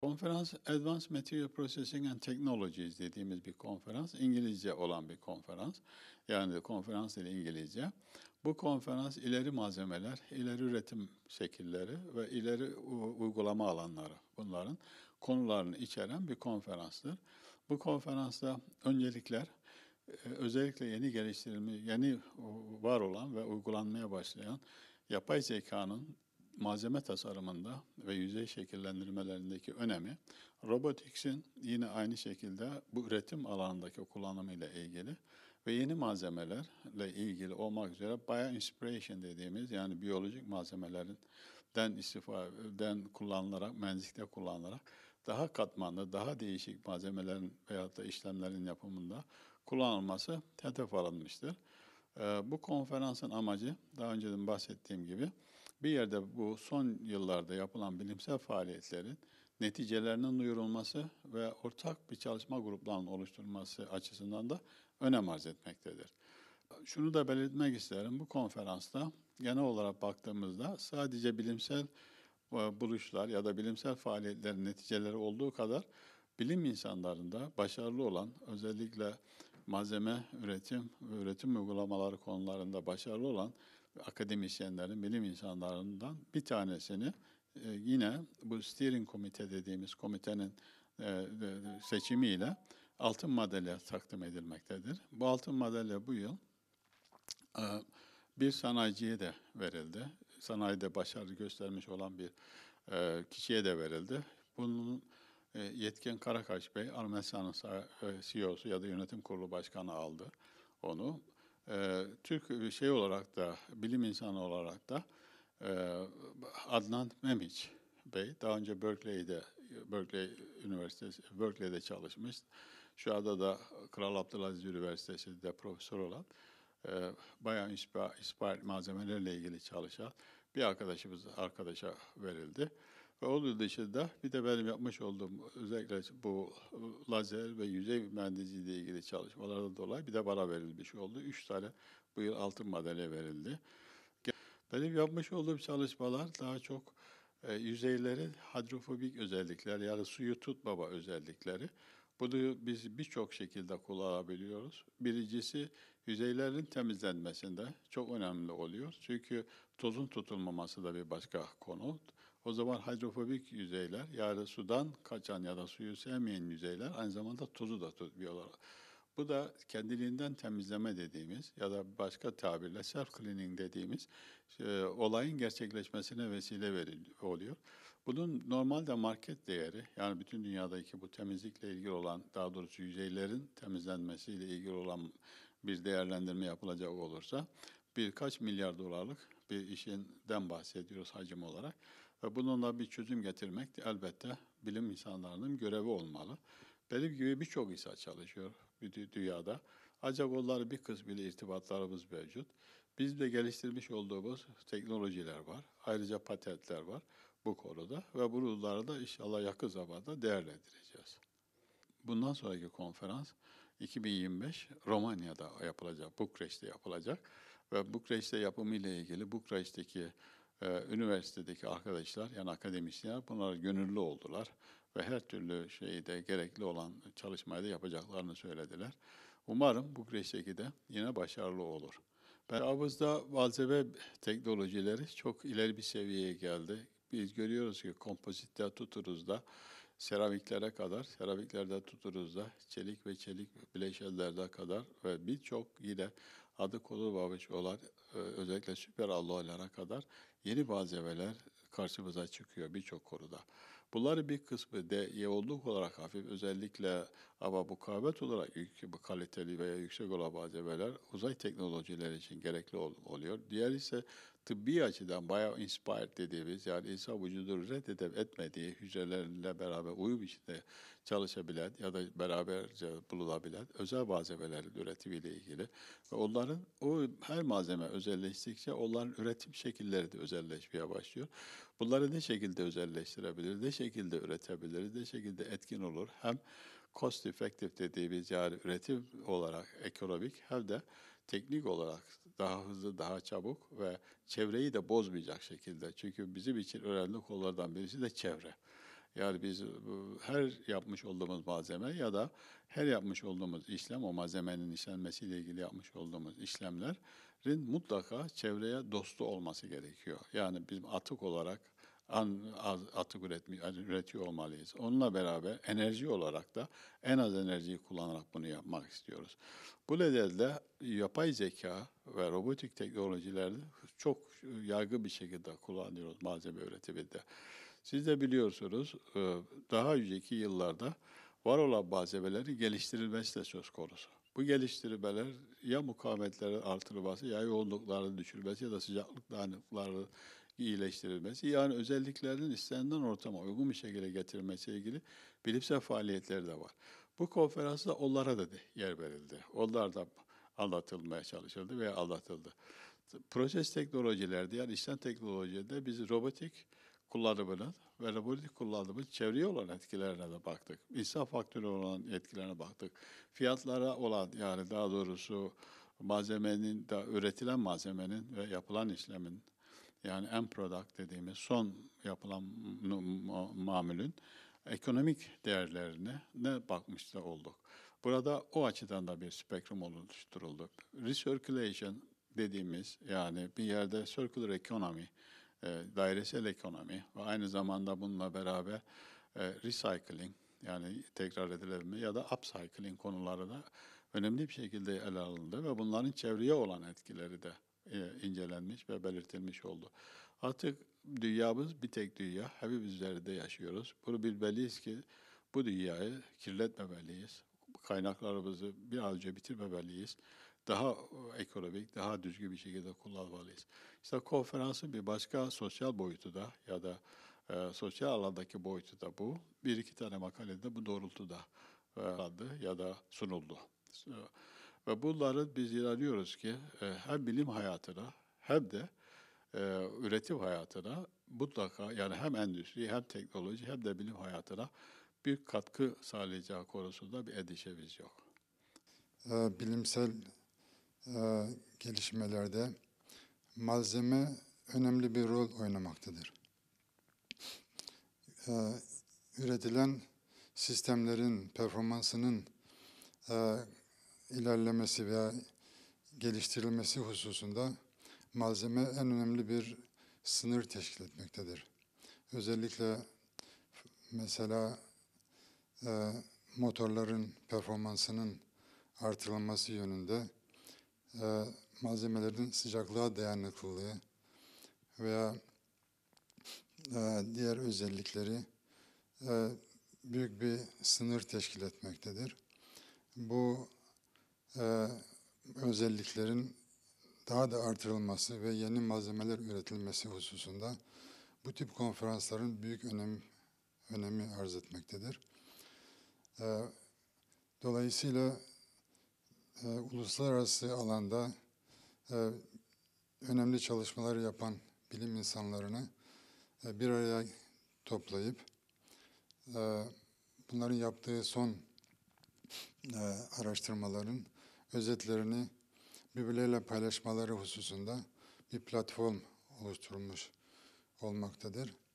Konferans Advanced Material Processing and Technologies dediğimiz bir konferans. İngilizce olan bir konferans. Yani konferans dili İngilizce. Bu konferans ileri malzemeler, ileri üretim şekilleri ve ileri uygulama alanları bunların konularını içeren bir konferanstır. Bu konferansta öncelikler e, özellikle yeni geliştirilmiş, yeni var olan ve uygulanmaya başlayan yapay zekanın malzeme tasarımında ve yüzey şekillendirmelerindeki önemi robotiksin yine aynı şekilde bu üretim alanındaki kullanımıyla ilgili ve yeni malzemelerle ilgili olmak üzere inspiration dediğimiz yani biyolojik malzemelerden istifaden kullanılarak, menzikte kullanılarak daha katmanlı, daha değişik malzemelerin veyahut da işlemlerin yapımında kullanılması hedef alınmıştır. Ee, bu konferansın amacı daha önceden bahsettiğim gibi bir yerde bu son yıllarda yapılan bilimsel faaliyetlerin neticelerinin duyurulması ve ortak bir çalışma gruplarının oluşturulması açısından da önem arz etmektedir. Şunu da belirtmek isterim. Bu konferansta genel olarak baktığımızda sadece bilimsel e, buluşlar ya da bilimsel faaliyetlerin neticeleri olduğu kadar bilim insanlarında başarılı olan özellikle malzeme üretim ve üretim uygulamaları konularında başarılı olan akademisyenlerin, bilim insanlarından bir tanesini e, yine bu steering komite dediğimiz komitenin e, seçimiyle altın madalya takdim edilmektedir. Bu altın madalya bu yıl e, bir sanayiciye de verildi. Sanayide başarı göstermiş olan bir kişiye de verildi. Bunun Yetken Karakaş Bey, Armenistan'ın CEO'su ya da yönetim kurulu başkanı aldı onu. Ee, e, Türk şey olarak da bilim insanı olarak da e, Adnan Memiç Bey daha önce Berkeley'de Berkeley Üniversitesi Berkeley'de çalışmış. Şu anda da Kral Abdülaziz Üniversitesi'nde profesör olan e, bayağı inspired malzemelerle ilgili çalışan bir arkadaşımız arkadaşa verildi. Ve o dışında bir de benim yapmış olduğum özellikle bu e, lazer ve yüzey mühendisliği ile ilgili çalışmalarla dolayı bir de bana verilmiş oldu. Üç tane bu yıl altın madalya verildi. Benim yapmış olduğum çalışmalar daha çok e, yüzeylerin hidrofobik özellikler yani suyu tutmama özellikleri. Bunu biz birçok şekilde kullanabiliyoruz. Birincisi yüzeylerin temizlenmesinde çok önemli oluyor. Çünkü tozun tutulmaması da bir başka konu. O zaman hidrofobik yüzeyler yani sudan kaçan ya da suyu sevmeyen yüzeyler aynı zamanda tuzu da tutmuyorlar. Bu da kendiliğinden temizleme dediğimiz ya da başka tabirle self cleaning dediğimiz e, olayın gerçekleşmesine vesile veril, oluyor. Bunun normalde market değeri yani bütün dünyadaki bu temizlikle ilgili olan daha doğrusu yüzeylerin temizlenmesiyle ilgili olan bir değerlendirme yapılacak olursa birkaç milyar dolarlık bir işinden bahsediyoruz hacim olarak. Ve bununla bir çözüm getirmek de elbette bilim insanlarının görevi olmalı. Benim gibi birçok insan çalışıyor dünyada. Ancak onların bir kısmıyla irtibatlarımız mevcut. Biz de geliştirmiş olduğumuz teknolojiler var. Ayrıca patentler var bu konuda ve bunları da inşallah yakın zamanda değerlendireceğiz. Bundan sonraki konferans 2025 Romanya'da yapılacak, Bukreş'te yapılacak ve Bukreş'te yapımı ile ilgili Bukreş'teki ee, üniversitedeki arkadaşlar yani akademisyenler bunlara gönüllü oldular ve her türlü şeyde gerekli olan çalışmayı da yapacaklarını söylediler. Umarım Bukreş'teki de yine başarılı olur. Ben Abuz'da malzeme teknolojileri çok ileri bir seviyeye geldi. Biz görüyoruz ki kompozitte tuturuz da seramiklere kadar, seramiklerde tuturuz da çelik ve çelik bileşenlerde kadar ve birçok yine adı konulmamış olan e, özellikle süper alloylara kadar yeni malzemeler karşımıza çıkıyor birçok konuda. Bunların bir kısmı de yoğunluk olarak hafif özellikle ama bu mukavemet olarak yük, kaliteli veya yüksek olan malzemeler uzay teknolojileri için gerekli oluyor. Diğer ise tıbbi açıdan bayağı inspired dediğimiz yani insan vücudu üret etmediği hücrelerle beraber uyum içinde çalışabilen ya da beraberce bulunabilen özel malzemelerin üretimiyle ilgili ve onların o her malzeme özelleştikçe onların üretim şekilleri de özelleşmeye başlıyor. Bunları ne şekilde özelleştirebilir, ne şekilde üretebiliriz, ne şekilde etkin olur hem cost effective dediğimiz yani üretim olarak ekonomik hem de teknik olarak daha hızlı, daha çabuk ve çevreyi de bozmayacak şekilde. Çünkü bizim için önemli konulardan birisi de çevre. Yani biz her yapmış olduğumuz malzeme ya da her yapmış olduğumuz işlem, o malzemenin işlenmesiyle ilgili yapmış olduğumuz işlemlerin mutlaka çevreye dostu olması gerekiyor. Yani bizim atık olarak an, az atık üretmiyor, üretiyor olmalıyız. Onunla beraber enerji olarak da en az enerjiyi kullanarak bunu yapmak istiyoruz. Bu nedenle yapay zeka ve robotik teknolojilerde çok yaygın bir şekilde kullanıyoruz malzeme üretiminde. Siz de biliyorsunuz e, daha önceki yıllarda var olan malzemelerin geliştirilmesi de söz konusu. Bu geliştirmeler ya mukavemetleri artırılması ya yoğunlukların düşürülmesi ya da sıcaklıkların iyileştirilmesi, yani özelliklerin istenilen ortama uygun bir şekilde getirilmesiyle ilgili bilimsel faaliyetleri de var. Bu konferansta onlara da yer verildi. Onlar da anlatılmaya çalışıldı veya anlatıldı. Proses teknolojilerde yani işlem teknolojilerde biz robotik kullanımının ve robotik kullanımın çevreye olan etkilerine de baktık. İnsan faktörü olan etkilerine baktık. Fiyatlara olan yani daha doğrusu malzemenin, da üretilen malzemenin ve yapılan işlemin yani end product dediğimiz son yapılan mamülün ekonomik değerlerine ne bakmış da olduk. Burada o açıdan da bir spektrum oluşturuldu. Recirculation dediğimiz yani bir yerde circular economy, e, dairesel ekonomi ve aynı zamanda bununla beraber e, recycling yani tekrar edilebilme ya da upcycling konuları da önemli bir şekilde ele alındı ve bunların çevreye olan etkileri de e, incelenmiş ve belirtilmiş oldu. Artık dünyamız bir tek dünya. Hepimiz üzerinde yaşıyoruz. Bunu bilmeliyiz ki bu dünyayı kirletmemeliyiz. Kaynaklarımızı bir an önce bitirmemeliyiz. Daha e, ekonomik, daha düzgün bir şekilde kullanmalıyız. İşte konferansın bir başka sosyal boyutu da ya da e, sosyal alandaki boyutu da bu. Bir iki tane makalede bu doğrultuda e, ya da sunuldu. So, e, ve bunların biz inanıyoruz ki e, hem bilim hayatına hem de e, üretim hayatına mutlaka yani hem endüstri hem teknoloji hem de bilim hayatına bir katkı sağlayacağı konusunda bir endişemiz yok. E, bilimsel e, gelişmelerde malzeme önemli bir rol oynamaktadır. üretilen sistemlerin performansının ilerlemesi veya geliştirilmesi hususunda malzeme en önemli bir sınır teşkil etmektedir. Özellikle mesela e, motorların performansının artırılması yönünde e, malzemelerin sıcaklığa dayanıklılığı veya e, diğer özellikleri e, büyük bir sınır teşkil etmektedir. Bu e, özelliklerin daha da artırılması ve yeni malzemeler üretilmesi hususunda bu tip konferansların büyük önem, önemi arz etmektedir. E, dolayısıyla e, uluslararası alanda e, önemli çalışmalar yapan bilim insanlarını e, bir araya toplayıp e, bunların yaptığı son e, araştırmaların özetlerini birbirleriyle paylaşmaları hususunda bir platform oluşturulmuş olmaktadır.